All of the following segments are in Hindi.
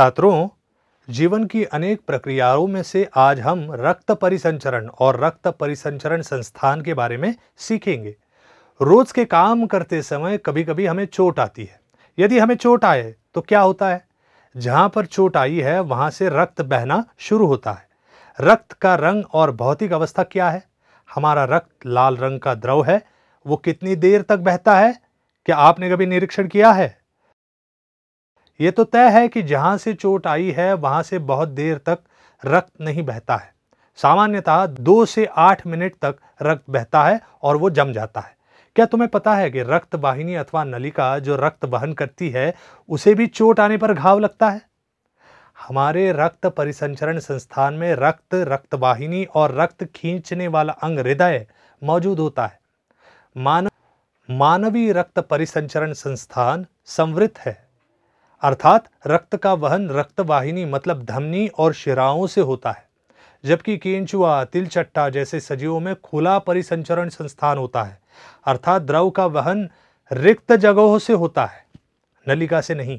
छात्रों जीवन की अनेक प्रक्रियाओं में से आज हम रक्त परिसंचरण और रक्त परिसंचरण संस्थान के बारे में सीखेंगे रोज के काम करते समय कभी कभी हमें चोट आती है यदि हमें चोट आए तो क्या होता है जहाँ पर चोट आई है वहाँ से रक्त बहना शुरू होता है रक्त का रंग और भौतिक अवस्था क्या है हमारा रक्त लाल रंग का द्रव है वो कितनी देर तक बहता है क्या आपने कभी निरीक्षण किया है ये तो तय है कि जहाँ से चोट आई है वहाँ से बहुत देर तक रक्त नहीं बहता है सामान्यतः दो से आठ मिनट तक रक्त बहता है और वो जम जाता है क्या तुम्हें पता है कि रक्त वाहिनी अथवा नलिका जो रक्त वहन करती है उसे भी चोट आने पर घाव लगता है हमारे रक्त परिसंचरण संस्थान में रक्त रक्तवाहिनी और रक्त खींचने वाला अंग हृदय मौजूद होता है मानव मानवीय रक्त परिसंचरण संस्थान समृद्ध है अर्थात रक्त का वहन रक्तवाहिनी मतलब धमनी और शिराओं से होता है जबकि केंचुआ तिलचट्टा जैसे सजीवों में खुला परिसंचरण संस्थान होता है अर्थात द्रव का वहन रिक्त जगहों से होता है नलिका से नहीं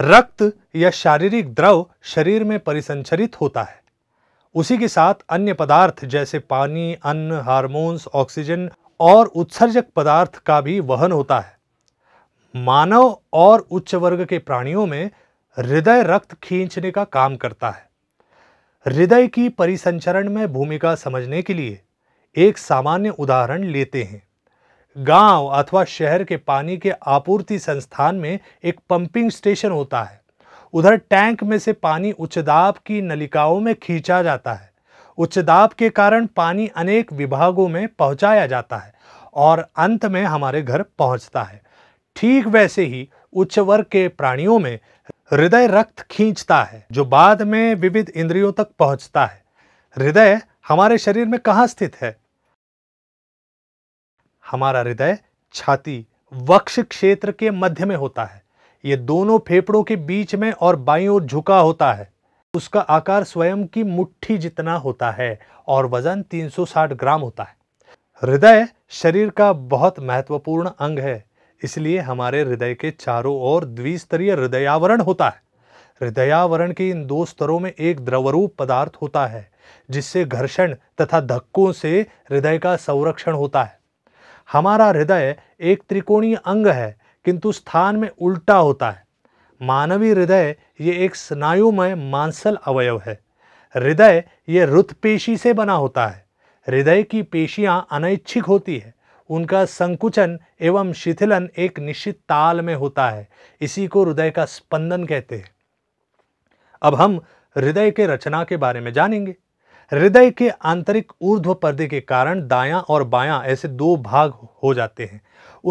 रक्त या शारीरिक द्रव शरीर में परिसंचरित होता है उसी के साथ अन्य पदार्थ जैसे पानी अन्न हार्मोन्स ऑक्सीजन और उत्सर्जक पदार्थ का भी वहन होता है मानव और उच्च वर्ग के प्राणियों में हृदय रक्त खींचने का काम करता है हृदय की परिसंचरण में भूमिका समझने के लिए एक सामान्य उदाहरण लेते हैं गांव अथवा शहर के पानी के आपूर्ति संस्थान में एक पंपिंग स्टेशन होता है उधर टैंक में से पानी उच्च दाब की नलिकाओं में खींचा जाता है उच्च दाब के कारण पानी अनेक विभागों में पहुंचाया जाता है और अंत में हमारे घर पहुंचता है ठीक वैसे ही उच्च वर्ग के प्राणियों में हृदय रक्त खींचता है जो बाद में विविध इंद्रियों तक पहुंचता है हृदय हमारे शरीर में कहां स्थित है हमारा हृदय छाती वक्ष क्षेत्र के मध्य में होता है ये दोनों फेफड़ों के बीच में और बाई ओर झुका होता है उसका आकार स्वयं की मुट्ठी जितना होता है और वजन 360 ग्राम होता है हृदय शरीर का बहुत महत्वपूर्ण अंग है इसलिए हमारे हृदय के चारों ओर द्विस्तरीय हृदयावरण होता है हृदयावरण के इन दो स्तरों में एक द्रवरूप पदार्थ होता है जिससे घर्षण तथा धक्कों से हृदय का संरक्षण होता है हमारा हृदय एक त्रिकोणीय अंग है किंतु स्थान में उल्टा होता है मानवीय हृदय ये एक स्नायुमय मांसल अवयव है हृदय ये रुत पेशी से बना होता है हृदय की पेशियाँ अनैच्छिक होती है उनका संकुचन एवं शिथिलन एक निश्चित ताल में होता है इसी को हृदय का स्पंदन कहते हैं अब हम हृदय के रचना के बारे में जानेंगे हृदय के आंतरिक ऊर्ध्व पर्दे के कारण दाया और बायां ऐसे दो भाग हो जाते हैं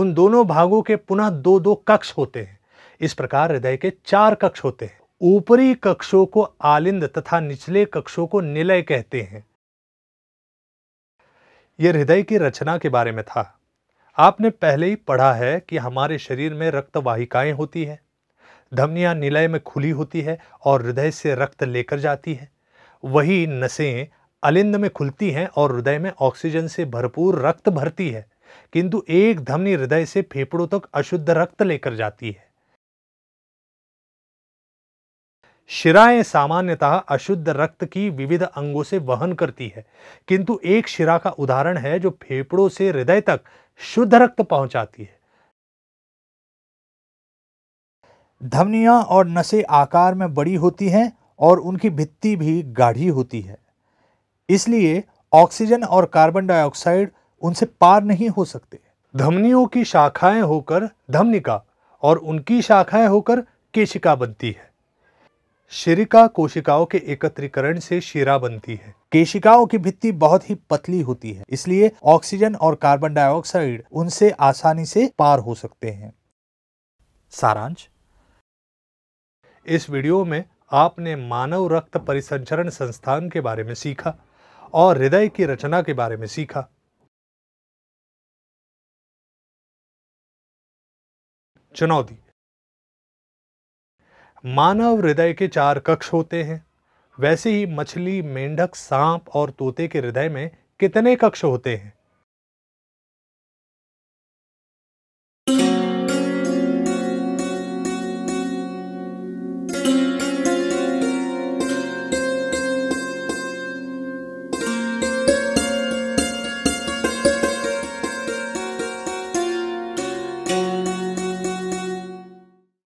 उन दोनों भागों के पुनः दो दो कक्ष होते हैं इस प्रकार हृदय के चार कक्ष होते हैं ऊपरी कक्षों को आलिंद तथा निचले कक्षों को निलय कहते हैं ये हृदय की रचना के बारे में था आपने पहले ही पढ़ा है कि हमारे शरीर में रक्त वाहिकाएं होती हैं धमनियां निलय में खुली होती है और हृदय से रक्त लेकर जाती है वही नसें अलिंद में खुलती हैं और हृदय में ऑक्सीजन से भरपूर रक्त भरती है किंतु एक धमनी हृदय से फेफड़ों तक अशुद्ध रक्त लेकर जाती है शिराएं सामान्यतः अशुद्ध रक्त की विविध अंगों से वहन करती है किंतु एक शिरा का उदाहरण है जो फेफड़ों से हृदय तक शुद्ध रक्त पहुंचाती है धमनियां और नसें आकार में बड़ी होती हैं और उनकी भित्ति भी गाढ़ी होती है इसलिए ऑक्सीजन और कार्बन डाइऑक्साइड उनसे पार नहीं हो सकते धमनियों की शाखाएं होकर धमनिका और उनकी शाखाएं होकर केशिका बनती है शिरिका कोशिकाओं के एकत्रीकरण से शिरा बनती है केशिकाओं की भित्ति बहुत ही पतली होती है इसलिए ऑक्सीजन और कार्बन डाइऑक्साइड उनसे आसानी से पार हो सकते हैं सारांश इस वीडियो में आपने मानव रक्त परिसंचरण संस्थान के बारे में सीखा और हृदय की रचना के बारे में सीखा चुनौती मानव हृदय के चार कक्ष होते हैं वैसे ही मछली मेंढक सांप और तोते के हृदय में कितने कक्ष होते हैं